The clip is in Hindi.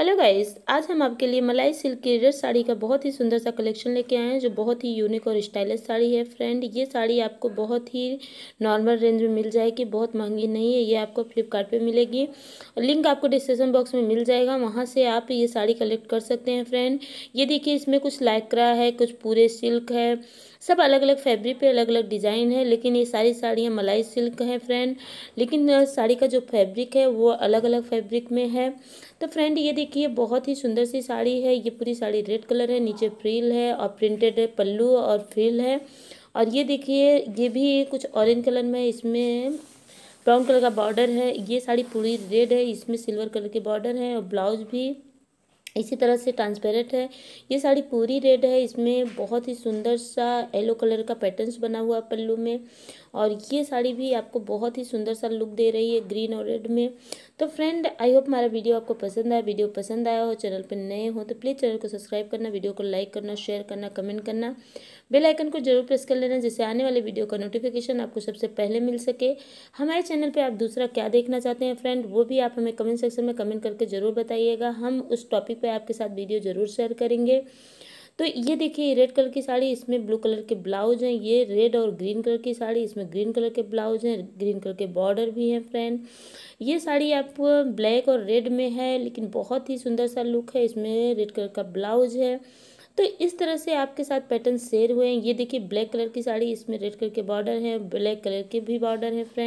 हेलो गाइस आज हम आपके लिए मलाई सिल्क की रेड साड़ी का बहुत ही सुंदर सा कलेक्शन लेके आए हैं जो बहुत ही यूनिक और स्टाइलिश साड़ी है फ्रेंड ये साड़ी आपको बहुत ही नॉर्मल रेंज में मिल जाएगी बहुत महंगी नहीं है ये आपको फ्लिपकार्ट पे मिलेगी लिंक आपको डिस्क्रिप्शन बॉक्स में मिल जाएगा वहाँ से आप ये साड़ी कलेक्ट कर सकते हैं फ्रेंड ये देखिए इसमें कुछ लाइक्रा है कुछ पूरे सिल्क है सब अलग अलग फैब्रिक पे अलग अलग डिज़ाइन है लेकिन ये सारी साड़ियाँ मलाई सिल्क हैं फ्रेंड लेकिन साड़ी का जो फैब्रिक है वो अलग अलग फैब्रिक में है तो फ्रेंड ये देखिए बहुत ही सुंदर सी साड़ी है ये पूरी साड़ी रेड कलर है नीचे फ्रील है और प्रिंटेड है पल्लू और फ्रील है और ये देखिए ये भी कुछ ऑरेंज कलर में इसमें ब्राउन कलर का बॉर्डर है ये साड़ी पूरी रेड है इसमें सिल्वर कलर के बॉर्डर है और ब्लाउज भी इसी तरह से ट्रांसपेरेंट है ये साड़ी पूरी रेड है इसमें बहुत ही सुंदर सा येलो कलर का पैटर्न्स बना हुआ पल्लू में और ये साड़ी भी आपको बहुत ही सुंदर सा लुक दे रही है ग्रीन और रेड में तो फ्रेंड आई होप हमारा वीडियो आपको पसंद आया वीडियो पसंद आया हो चैनल पर नए हो तो प्लीज़ चैनल को सब्सक्राइब करना वीडियो को लाइक करना शेयर करना कमेंट करना बेल आइकन को जरूर प्रेस कर लेना जिससे आने वाले वीडियो का नोटिफिकेशन आपको सबसे पहले मिल सके हमारे चैनल पर आप दूसरा क्या देखना चाहते हैं फ्रेंड वो भी आप हमें कमेंट सेक्शन में कमेंट करके ज़रूर बताइएगा हम उस टॉपिक पे आपके साथ वीडियो ज़रूर शेयर करेंगे तो ये देखिए रेड कलर की साड़ी इसमें ब्लू कलर के ब्लाउज हैं ये रेड और ग्रीन कलर की साड़ी इसमें ग्रीन कलर के ब्लाउज हैं ग्रीन कलर के बॉर्डर भी हैं फ्रेंड ये साड़ी आप ब्लैक और रेड में है लेकिन बहुत ही सुंदर सा लुक है इसमें रेड कलर का ब्लाउज है तो इस तरह से आपके साथ पैटर्न शेयर हुए हैं ये देखिए ब्लैक कलर की साड़ी इसमें रेड कलर के बॉर्डर है ब्लैक कलर के भी बॉर्डर है फ्रेंड